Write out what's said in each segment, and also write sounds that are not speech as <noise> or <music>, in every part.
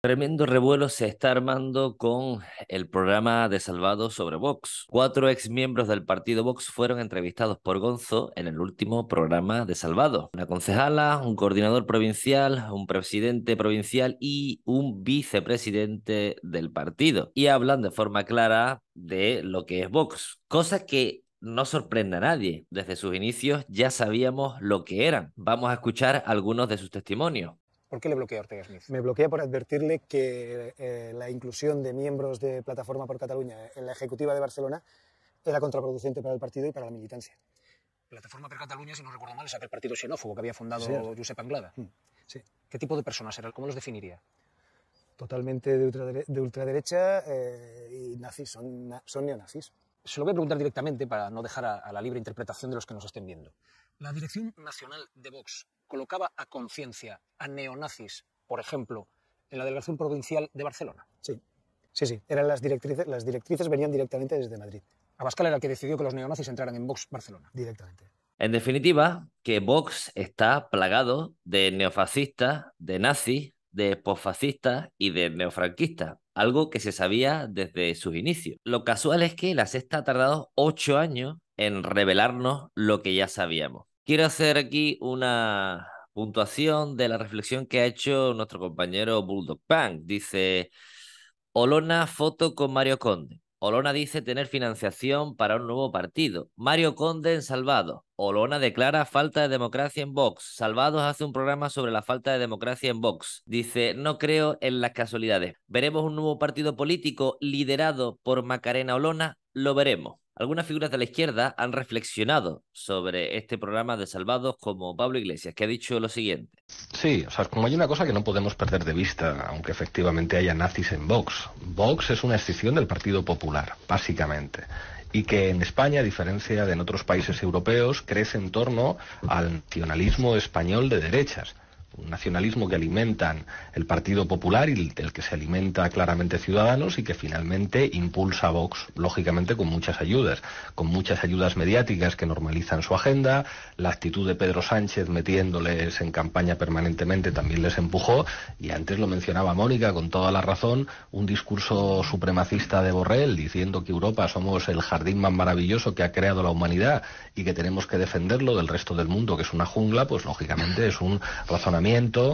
Tremendo revuelo se está armando con el programa de Salvado sobre Vox. Cuatro ex miembros del partido Vox fueron entrevistados por Gonzo en el último programa de Salvado. Una concejala, un coordinador provincial, un presidente provincial y un vicepresidente del partido. Y hablan de forma clara de lo que es Vox, cosa que no sorprende a nadie. Desde sus inicios ya sabíamos lo que eran. Vamos a escuchar algunos de sus testimonios. ¿Por qué le bloqueé a Ortega Smith? Me bloquea por advertirle que eh, la inclusión de miembros de Plataforma por Cataluña en la ejecutiva de Barcelona era contraproducente para el partido y para la militancia. Plataforma por Cataluña, si no recuerdo mal, es aquel partido xenófobo que había fundado Josep Anglada. Mm, sí. ¿Qué tipo de personas eran? ¿Cómo los definiría? Totalmente de, ultraderecha eh, y nazis, son, son neonazis. Se lo voy a preguntar directamente para no dejar a la libre interpretación de los que nos estén viendo. La Dirección Nacional de Vox colocaba a conciencia a neonazis, por ejemplo, en la delegación provincial de Barcelona. Sí, sí, sí. Eran las directrices, las directrices venían directamente desde Madrid. Abascal era el que decidió que los neonazis entraran en Vox Barcelona. Directamente. En definitiva, que Vox está plagado de neofascistas, de nazis, de posfascistas y de neofranquistas, algo que se sabía desde sus inicios. Lo casual es que la sexta ha tardado ocho años en revelarnos lo que ya sabíamos. Quiero hacer aquí una puntuación de la reflexión que ha hecho nuestro compañero Bulldog Punk. Dice, Olona foto con Mario Conde. Olona dice tener financiación para un nuevo partido. Mario Conde en Salvados. Olona declara falta de democracia en Vox. Salvados hace un programa sobre la falta de democracia en Vox. Dice, no creo en las casualidades. ¿Veremos un nuevo partido político liderado por Macarena Olona? Lo veremos. Algunas figuras de la izquierda han reflexionado sobre este programa de salvados como Pablo Iglesias, que ha dicho lo siguiente. Sí, o sea, como hay una cosa que no podemos perder de vista, aunque efectivamente haya nazis en Vox. Vox es una excepción del Partido Popular, básicamente y que en España, a diferencia de en otros países europeos, crece en torno al nacionalismo español de derechas un nacionalismo que alimentan el Partido Popular y del que se alimenta claramente Ciudadanos y que finalmente impulsa a Vox, lógicamente con muchas ayudas, con muchas ayudas mediáticas que normalizan su agenda, la actitud de Pedro Sánchez metiéndoles en campaña permanentemente también les empujó y antes lo mencionaba Mónica con toda la razón, un discurso supremacista de Borrell diciendo que Europa somos el jardín más maravilloso que ha creado la humanidad y que tenemos que defenderlo del resto del mundo que es una jungla, pues lógicamente es un razonamiento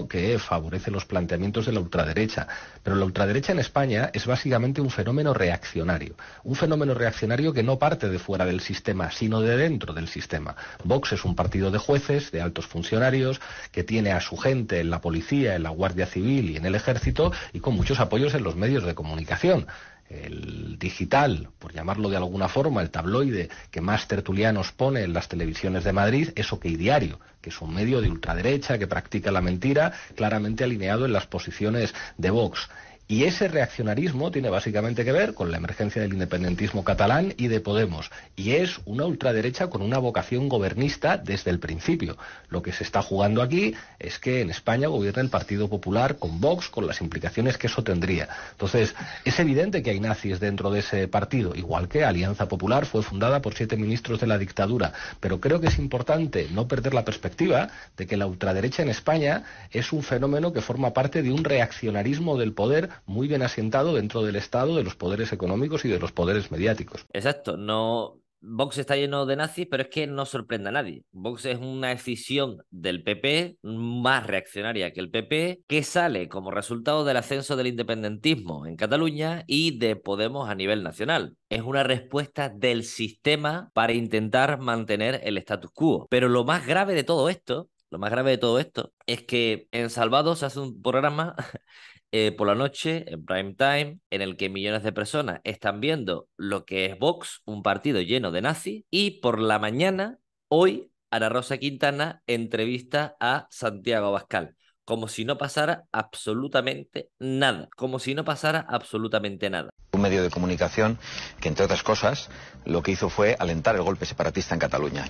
que favorece los planteamientos de la ultraderecha. Pero la ultraderecha en España es básicamente un fenómeno reaccionario. Un fenómeno reaccionario que no parte de fuera del sistema, sino de dentro del sistema. Vox es un partido de jueces, de altos funcionarios, que tiene a su gente en la policía, en la Guardia Civil y en el ejército y con muchos apoyos en los medios de comunicación el digital, por llamarlo de alguna forma, el tabloide que más tertulianos pone en las televisiones de Madrid, es OK Diario, que es un medio de ultraderecha que practica la mentira, claramente alineado en las posiciones de Vox. Y ese reaccionarismo tiene básicamente que ver con la emergencia del independentismo catalán y de Podemos. Y es una ultraderecha con una vocación gobernista desde el principio. Lo que se está jugando aquí es que en España gobierna el Partido Popular con Vox, con las implicaciones que eso tendría. Entonces, es evidente que hay nazis dentro de ese partido, igual que Alianza Popular fue fundada por siete ministros de la dictadura. Pero creo que es importante no perder la perspectiva de que la ultraderecha en España es un fenómeno que forma parte de un reaccionarismo del poder muy bien asentado dentro del Estado, de los poderes económicos y de los poderes mediáticos. Exacto, no... Vox está lleno de nazis, pero es que no sorprende a nadie. Vox es una decisión del PP más reaccionaria que el PP, que sale como resultado del ascenso del independentismo en Cataluña y de Podemos a nivel nacional. Es una respuesta del sistema para intentar mantener el status quo. Pero lo más grave de todo esto lo más grave de todo esto es que en Salvador se hace un programa <laughs> eh, por la noche, en prime time, en el que millones de personas están viendo lo que es Vox, un partido lleno de nazis, y por la mañana, hoy, Ana Rosa Quintana entrevista a Santiago Abascal como si no pasara absolutamente nada, como si no pasara absolutamente nada medio de comunicación que, entre otras cosas, lo que hizo fue alentar el golpe separatista en Cataluña.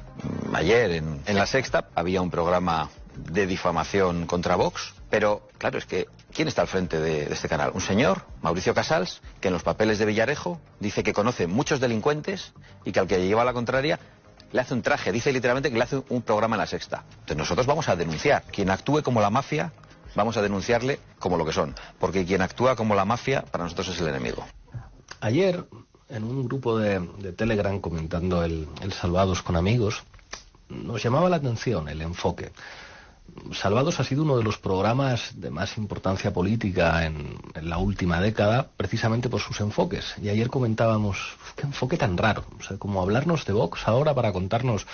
Mm, ayer, en, La Sexta, había un programa de difamación contra Vox, pero claro, es que ¿quién está al frente de, este canal? Un señor, Mauricio Casals, que en los papeles de Villarejo dice que conoce muchos delincuentes y que al que lleva la contraria le hace un traje, dice literalmente que le hace un programa en la sexta. Entonces nosotros vamos a denunciar. Quien actúe como la mafia, vamos a denunciarle como lo que son, porque quien actúa como la mafia para nosotros es el enemigo ayer, en un grupo de, Telegram comentando el, Salvados con amigos, nos llamaba la atención el enfoque. Salvados ha sido uno de los programas de más importancia política en, la última década, precisamente por sus enfoques. Y ayer comentábamos, qué enfoque tan raro, o sea, como hablarnos de Vox ahora para contarnos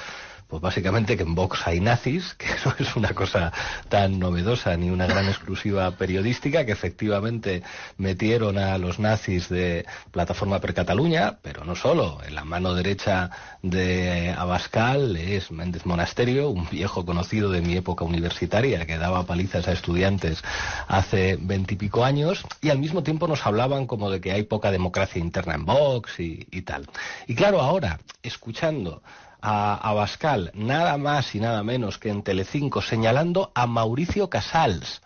pues básicamente que en Vox hay nazis, <laughs> que no es una cosa tan novedosa ni una gran exclusiva periodística, que efectivamente metieron a los nazis de Plataforma per Cataluña, pero no solo. En la mano derecha de Abascal es Méndez Monasterio, un viejo conocido de mi época universitaria que daba palizas a estudiantes hace veintipico años, y al mismo tiempo nos hablaban como de que hay poca democracia interna en Vox y tal. Y claro, ahora, escuchando a Abascal, nada más y nada menos que en Telecinco, señalando a Mauricio Casals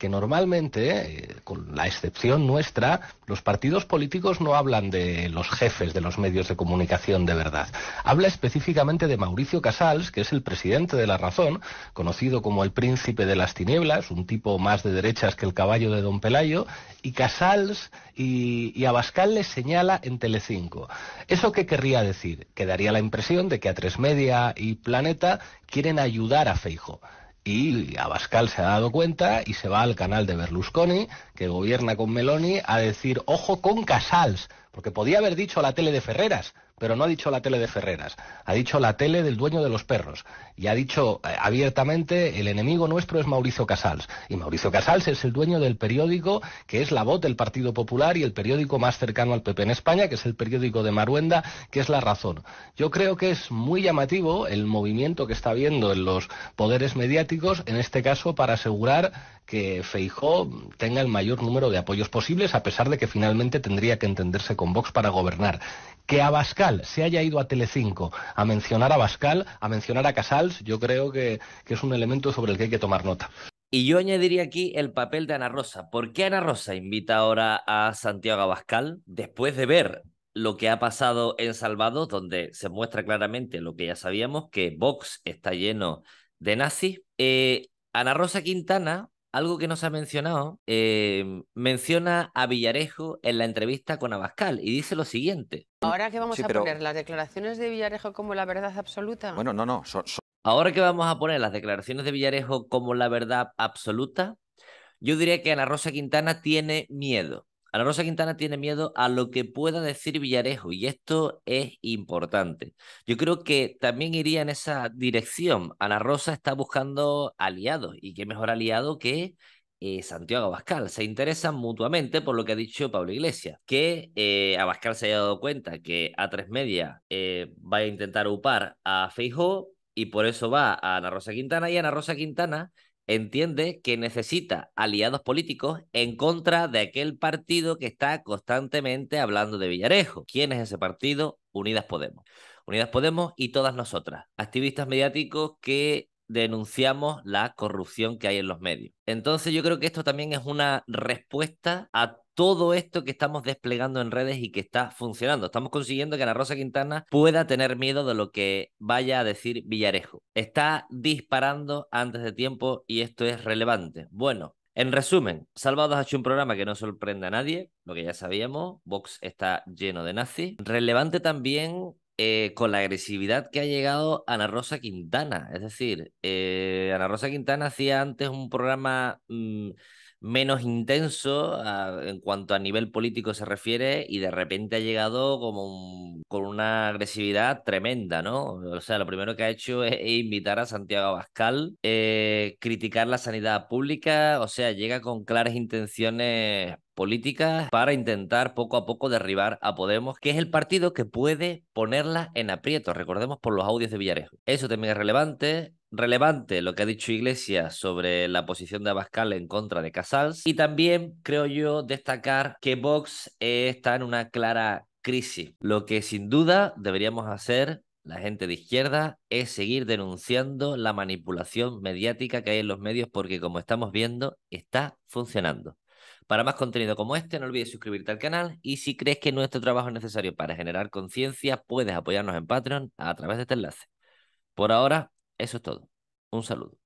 que normalmente, eh, con la excepción nuestra, los partidos políticos no hablan de los jefes de los medios de comunicación de verdad. Habla específicamente de Mauricio Casals, que es el presidente de La Razón, conocido como el príncipe de las tinieblas, un tipo más de derechas que el caballo de Don Pelayo, y Casals y, Abascal le señala en Telecinco. ¿Eso qué querría decir? Que daría la impresión de que a Tres Media y Planeta quieren ayudar a Feijo y Abascal se ha dado cuenta y se va al canal de Berlusconi, que gobierna con Meloni, a decir, ojo con Casals, porque podía haber dicho a la tele de Ferreras, pero no ha dicho la tele de Ferreras, ha dicho la tele del dueño de los perros y ha dicho eh, abiertamente el enemigo nuestro es Mauricio Casals y Mauricio Casals es el dueño del periódico que es la voz del Partido Popular y el periódico más cercano al PP en España, que es el periódico de Maruenda, que es La Razón. Yo creo que es muy llamativo el movimiento que está viendo en los poderes mediáticos, en este caso para asegurar que Feijó tenga el mayor número de apoyos posibles, a pesar de que finalmente tendría que entenderse con Vox para gobernar. Que Abascal se haya ido a Telecinco a mencionar a Bascal, a mencionar a Casals, yo creo que, es un elemento sobre el que hay que tomar nota. Y yo añadiría aquí el papel de Ana Rosa. ¿Por qué Ana Rosa invita ahora a Santiago Abascal después de ver lo que ha pasado en Salvador, donde se muestra claramente lo que ya sabíamos, que Vox está lleno de nazis? Eh, Ana Rosa Quintana algo que nos ha mencionado, em, menciona a Villarejo en la entrevista con Abascal y dice lo siguiente. Ahora que vamos a poner las declaraciones de Villarejo como la verdad absoluta. Bueno, no, no. Ahora que vamos a poner las declaraciones de Villarejo como la verdad absoluta, yo diría que Ana Rosa Quintana tiene miedo. Ana Rosa Quintana tiene miedo a lo que pueda decir Villarejo y esto es importante. Yo creo que también iría en esa dirección. Ana Rosa está buscando aliados y qué mejor aliado que eh, Santiago Abascal. Se interesan mutuamente por lo que ha dicho Pablo Iglesias, que eh, Abascal se haya dado cuenta que a tres media eh, va a intentar upar a Feijó y por eso va a Ana Rosa Quintana y Ana Rosa Quintana entiende que necesita aliados políticos en contra de aquel partido que está constantemente hablando de Villarejo. ¿Quién es ese partido? Unidas Podemos. Unidas Podemos y todas nosotras, activistas mediáticos que denunciamos la corrupción que hay en los medios. Entonces yo creo que esto también es una respuesta a todo esto que estamos desplegando en redes y que está funcionando. Estamos consiguiendo que Ana Rosa Quintana pueda tener miedo de lo que vaya a decir Villarejo. Está disparando antes de tiempo y esto es relevante. Bueno, en resumen, Salvados ha hecho un programa que no sorprende a nadie, lo que ya sabíamos, Vox está lleno de nazis. Relevante también eh, con la agresividad que ha llegado Ana Rosa Quintana. Es decir, eh, Ana Rosa Quintana hacía antes un programa... Mm, menos intenso ah, en cuanto a nivel político se refiere y de repente ha llegado como con una agresividad tremenda, ¿no? O sea, lo primero que ha hecho es, invitar a Santiago Abascal, eh, criticar la sanidad pública, o sea, llega con claras intenciones políticas para intentar poco a poco derribar a Podemos, que es el partido que puede ponerla en aprieto, recordemos por los audios de Villarejo. Eso también es relevante relevante lo que ha dicho Iglesias sobre la posición de Abascal en contra de Casals y también creo yo destacar que Vox eh, está en una clara crisis. Lo que sin duda deberíamos hacer la gente de izquierda es seguir denunciando la manipulación mediática que hay en los medios porque como estamos viendo está funcionando. Para más contenido como este, no olvides suscribirte al canal y si crees que nuestro trabajo es necesario para generar conciencia, puedes apoyarnos en Patreon a través de este enlace. Por ahora, eso es todo. Un saludo.